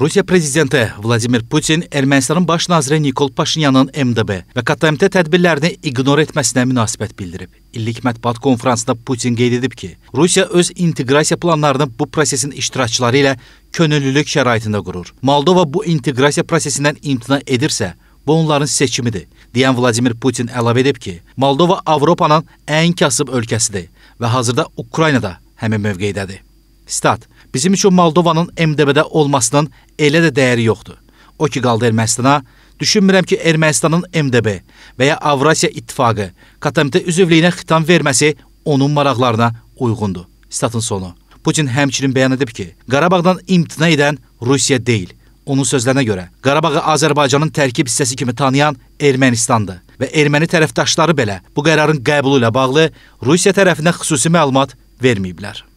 Rusiya prezidenti Vladimir Putin Ermənistanın baş naziri Nikol Paşinyanın MDB və KTMT tədbirlərini ignor etməsinə münasibət bildirib. İllik mətbuat konfransında Putin qeyd edib ki, Rusiya öz inteqrasiya planlarını bu prosesin iştirakçıları ilə könüllülük şəraitində qurur. Moldova bu inteqrasiya prosesindən imtina edirsə, bu onların seçimidir, deyən Vladimir Putin əlavə edib ki, Moldova Avropanın ən kasıb ölkəsidir və hazırda Ukraynada həmin mövqeydədir. Stat, bizim üçün Moldovanın MDB-də olmasının elə də dəyəri yoxdur. O ki qaldı Ermənistana, düşünmürəm ki, Ermənistanın MDB və ya Avrasiya İttifaqı KTMT üzvliyinə xitam verməsi onun maraqlarına uyğundur. Statın sonu. Putin həmçinin bəyan edib ki, Qarabağdan imtina edən Rusiya deyil. Onun sözlərinə görə, Qarabağı Azərbaycanın tərkib hissəsi kimi tanıyan Ermənistandır və erməni tərəfdaşları belə bu qərarın qəbulu ilə bağlı Rusiya tərəfindən xüsusi məlumat verməyiblər.